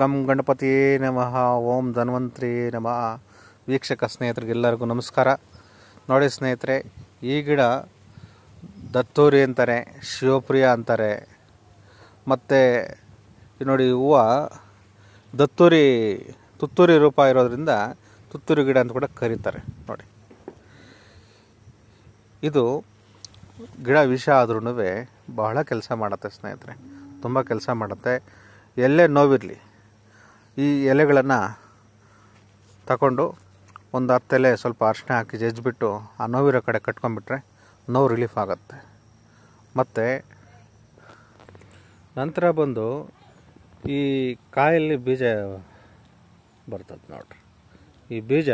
ಗಂ ಗಣಪತಿ ನಮಃ ಓಂ ಧನ್ವಂತ್ರಿ ನಮಃ ವೀಕ್ಷಕ ಸ್ನೇಹಿತರಿಗೆಲ್ಲರಿಗೂ ನಮಸ್ಕಾರ ನೋಡಿ ಸ್ನೇಹಿತರೆ ಈ ಗಿಡ ದತ್ತೂರಿ ಅಂತಾರೆ ಶಿವಪ್ರಿಯ ಅಂತಾರೆ ಮತ್ತು ನೋಡಿ ಹೂವ ದತ್ತೂರಿ ತುತ್ತೂರಿ ರೂಪ ಇರೋದರಿಂದ ತುತ್ತೂರಿ ಗಿಡ ಅಂತ ಕೂಡ ಕರೀತಾರೆ ನೋಡಿ ಇದು ಗಿಡ ವಿಷ ಆದ್ರೂ ಬಹಳ ಕೆಲಸ ಮಾಡುತ್ತೆ ಸ್ನೇಹಿತರೆ ತುಂಬ ಕೆಲಸ ಮಾಡುತ್ತೆ ಎಲ್ಲೇ ನೋವಿರಲಿ ಈ ಎಲೆಗಳನ್ನು ತಗೊಂಡು ಒಂದು ಹತ್ತೆಲೆ ಸ್ವಲ್ಪ ಅರಿಶಿಣ ಹಾಕಿ ಜಜ್ಜಿಬಿಟ್ಟು ಆ ನೋವಿರೋ ಕಡೆ ಕಟ್ಕೊಂಡ್ಬಿಟ್ರೆ ನೋವು ರಿಲೀಫ್ ಆಗುತ್ತೆ ಮತ್ತು ನಂತರ ಬಂದು ಈ ಕಾಯಲ್ಲಿ ಬೀಜ ಬರ್ತದೆ ನೋಡ್ರಿ ಈ ಬೀಜ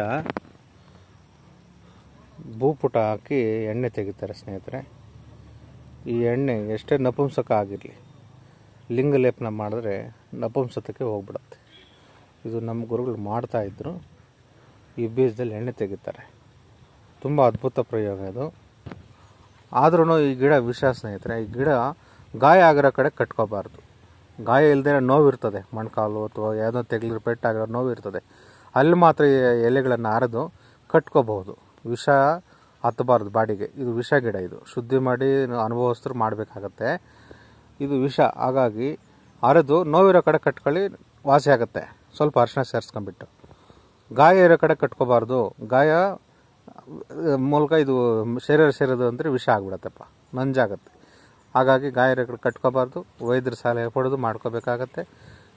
ಭೂಪುಟ ಹಾಕಿ ಎಣ್ಣೆ ತೆಗಿತಾರೆ ಸ್ನೇಹಿತರೆ ಈ ಎಣ್ಣೆ ಎಷ್ಟೇ ನಪುಂಸಕ ಆಗಿರಲಿ ಲಿಂಗಲೇಪನ ಮಾಡಿದ್ರೆ ನಪುಂಸತಕ್ಕೆ ಹೋಗ್ಬಿಡುತ್ತೆ ಇದು ನಮ್ಮ ಗುರುಗಳು ಮಾಡ್ತಾಯಿದ್ರು ಈ ಬೀಜದಲ್ಲಿ ಎಣ್ಣೆ ತೆಗಿತಾರೆ ತುಂಬ ಅದ್ಭುತ ಪ್ರಯೋಗ ಇದು ಆದ್ರೂ ಈ ಗಿಡ ವಿಷ ಸ್ನೇಹಿತರೆ ಈ ಗಿಡ ಗಾಯ ಆಗಿರೋ ಕಡೆ ಕಟ್ಕೋಬಾರ್ದು ಗಾಯ ಇಲ್ಲದೆ ನೋವಿರ್ತದೆ ಮಣ್ಕಾಲು ಅಥವಾ ಯಾವುದೋ ತೆಗ್ಲಿರೋ ಪೆಟ್ಟಾಗಿರೋ ನೋವಿರ್ತದೆ ಅಲ್ಲಿ ಮಾತ್ರ ಎಲೆಗಳನ್ನು ಹರಿದು ಕಟ್ಕೋಬಹುದು ವಿಷ ಹತ್ತಬಾರ್ದು ಬಾಡಿಗೆ ಇದು ವಿಷ ಗಿಡ ಇದು ಶುದ್ಧಿ ಮಾಡಿ ಅನುಭವಿಸಿದ್ರು ಮಾಡಬೇಕಾಗತ್ತೆ ಇದು ವಿಷ ಹಾಗಾಗಿ ಹರಿದು ನೋವಿರೋ ಕಡೆ ಕಟ್ಕೊಳ್ಳಿ ವಾಸಿ ಆಗುತ್ತೆ ಸ್ವಲ್ಪ ಅರ್ಶನ ಸೇರಿಸ್ಕೊಂಬಿಟ್ಟು ಗಾಯ ಇರೋ ಕಡೆ ಕಟ್ಕೋಬಾರ್ದು ಗಾಯ ಮೂಲಕ ಇದು ಶರೀರ ಸೇರೋದು ಅಂದರೆ ವಿಷ ಆಗ್ಬಿಡತ್ತಪ್ಪ ನಂಜಾಗತ್ತೆ ಹಾಗಾಗಿ ಗಾಯ ಇರೋ ಕಡೆ ಕಟ್ಕೋಬಾರ್ದು ವೈದ್ಯರ ಸಾಲ ಪಡೆದು ಮಾಡ್ಕೋಬೇಕಾಗತ್ತೆ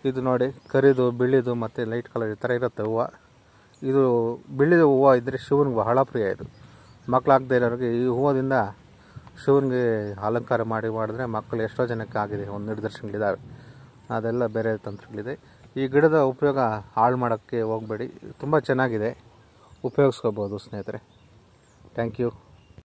ಇದು ನೋಡಿ ಕರಿದು ಬಿಳಿದು ಮತ್ತು ಲೈಟ್ ಕಲರ್ ಈ ಥರ ಇರುತ್ತೆ ಹೂವು ಇದು ಬಿಳಿದ ಹೂವು ಇದ್ದರೆ ಶಿವನಿಗೆ ಬಹಳ ಪ್ರಿಯ ಇದು ಮಕ್ಕಳಾಗದೇ ಇರೋರಿಗೆ ಈ ಹೂವದಿಂದ ಶಿವನಿಗೆ ಅಲಂಕಾರ ಮಾಡಿ ಮಾಡಿದ್ರೆ ಮಕ್ಕಳು ಎಷ್ಟೋ ಜನಕ್ಕೆ ಆಗಿದೆ ಒಂದು ನಿರ್ದರ್ಶನಗಳಿದ್ದಾವೆ ಅದೆಲ್ಲ ಬೇರೆ ತಂತ್ರಗಳಿದೆ ಈ ಗಿಡದ ಉಪಯೋಗ ಹಾಳು ಮಾಡೋಕ್ಕೆ ಹೋಗಬೇಡಿ ತುಂಬ ಚೆನ್ನಾಗಿದೆ ಉಪಯೋಗಿಸ್ಕೋಬೋದು ಸ್ನೇಹಿತರೆ ಥ್ಯಾಂಕ್ ಯು